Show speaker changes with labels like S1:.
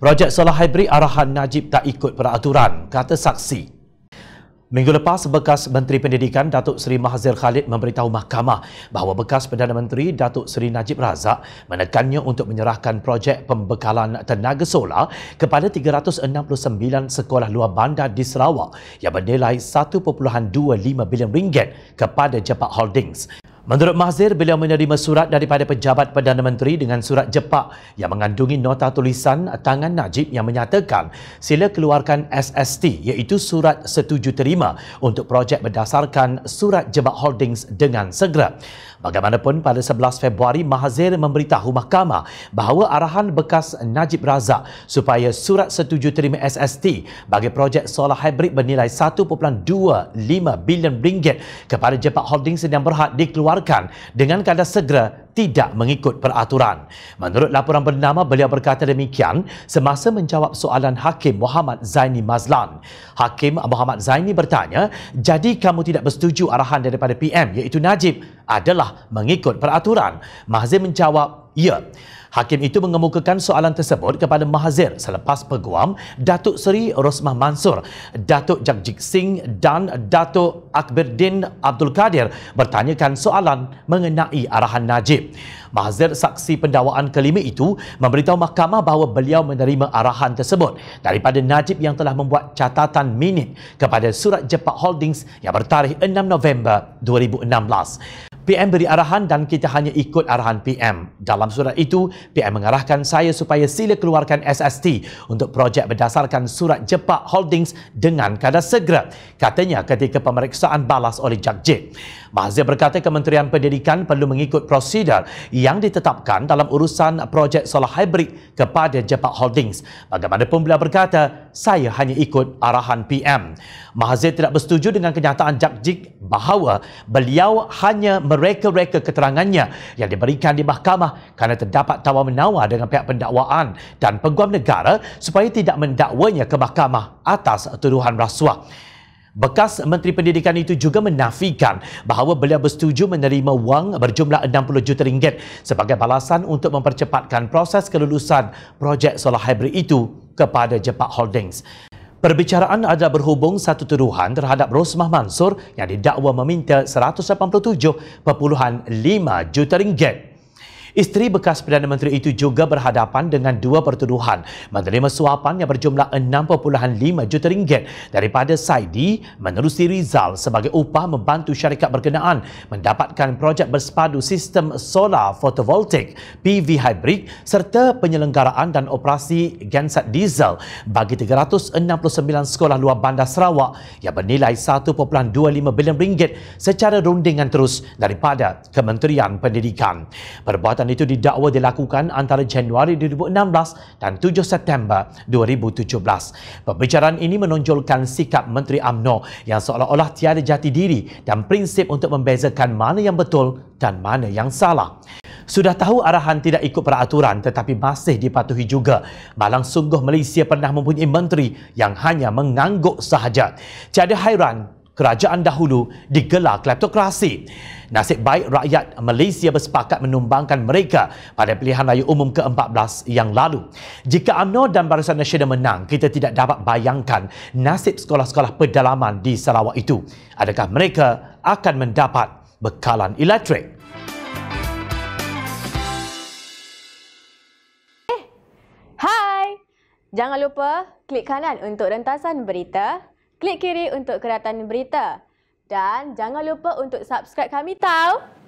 S1: Projek solar hybrid arahan Najib tak ikut peraturan, kata saksi. Minggu lepas, bekas Menteri Pendidikan Datuk Seri Mahazir Khalid memberitahu mahkamah bahawa bekas Perdana Menteri Datuk Seri Najib Razak menekannya untuk menyerahkan projek pembekalan tenaga solar kepada 369 sekolah luar bandar di Sarawak yang bernilai 1.25 bilion ringgit kepada Jepak Holdings. Menurut Mahzir, beliau menerima surat daripada pejabat Perdana Menteri dengan surat Jepak yang mengandungi nota tulisan tangan Najib yang menyatakan sila keluarkan SST iaitu surat setuju terima untuk projek berdasarkan surat Jebak Holdings dengan segera. Bagaimanapun pada 11 Februari Mahzir memberitahu mahkamah bahawa arahan bekas Najib Razak supaya surat setuju terima SST bagi projek solar hybrid bernilai 1.25 bilion ringgit kepada Jepak Holdings yang berhad dikeluarkan dikeluarkan dengan kadar segera tidak mengikut peraturan. Menurut laporan bernama, beliau berkata demikian semasa menjawab soalan Hakim Muhammad Zaini Mazlan. Hakim Muhammad Zaini bertanya, jadi kamu tidak bersetuju arahan daripada PM iaitu Najib adalah mengikut peraturan? Mahzir menjawab, ya. Hakim itu mengemukakan soalan tersebut kepada Mahazir selepas peguam Datuk Seri Rosmah Mansur, Datuk Jagjik Singh dan Datuk Akbirdin Abdul Kadir bertanyakan soalan mengenai arahan Najib. Najib. Mazir saksi pendawaan kelima itu memberitahu mahkamah bahawa beliau menerima arahan tersebut daripada Najib yang telah membuat catatan minit kepada surat Jepak Holdings yang bertarikh 6 November 2016. PM beri arahan dan kita hanya ikut arahan PM. Dalam surat itu, PM mengarahkan saya supaya sila keluarkan SST untuk projek berdasarkan surat Jepak Holdings dengan kadar segera, katanya ketika pemeriksaan balas oleh Jakjit. Mahzir berkata Kementerian Pendidikan perlu mengikut prosedur yang ditetapkan dalam urusan projek solar hybrid kepada Jepak Holdings. Bagaimanapun beliau berkata, saya hanya ikut arahan PM. Mahzir tidak bersetuju dengan kenyataan Jakjit bahawa beliau hanya reka-reka keterangannya yang diberikan di mahkamah kerana terdapat tawar-menawar dengan pihak pendakwaan dan peguam negara supaya tidak mendakwanya ke mahkamah atas tuduhan rasuah. Bekas Menteri Pendidikan itu juga menafikan bahawa beliau bersetuju menerima wang berjumlah 60 juta ringgit sebagai balasan untuk mempercepatkan proses kelulusan projek solar hybrid itu kepada Jepak Holdings. Perbicaraan ada berhubung satu tuduhan terhadap Rosmah Mansor yang didakwa meminta 187.5 juta ringgit. Isteri bekas Perdana Menteri itu juga berhadapan dengan dua pertuduhan menerima suapan yang berjumlah 6.5 juta ringgit daripada Saidi menerusi Rizal sebagai upah membantu syarikat berkenaan mendapatkan projek bersepadu sistem solar fotovoltaik PV hybrid serta penyelenggaraan dan operasi genset diesel bagi 369 sekolah luar bandar Sarawak yang bernilai 1.25 bilion ringgit secara rundingan terus daripada Kementerian Pendidikan. Perbuatan Perbuatan itu didakwa dilakukan antara Januari 2016 dan 7 September 2017. Pembicaraan ini menonjolkan sikap Menteri AMNO yang seolah-olah tiada jati diri dan prinsip untuk membezakan mana yang betul dan mana yang salah. Sudah tahu arahan tidak ikut peraturan tetapi masih dipatuhi juga. Malang sungguh Malaysia pernah mempunyai menteri yang hanya mengangguk sahaja. Tiada hairan kerajaan dahulu digelar kleptokrasi. Nasib baik rakyat Malaysia bersepakat menumbangkan mereka pada pilihan raya umum ke-14 yang lalu. Jika UMNO dan Barisan Nasional menang, kita tidak dapat bayangkan nasib sekolah-sekolah pedalaman di Sarawak itu. Adakah mereka akan mendapat bekalan elektrik? Hai! Eh, Jangan lupa klik kanan untuk rentasan berita klik kiri untuk keratan berita. Dan jangan lupa untuk subscribe kami tau.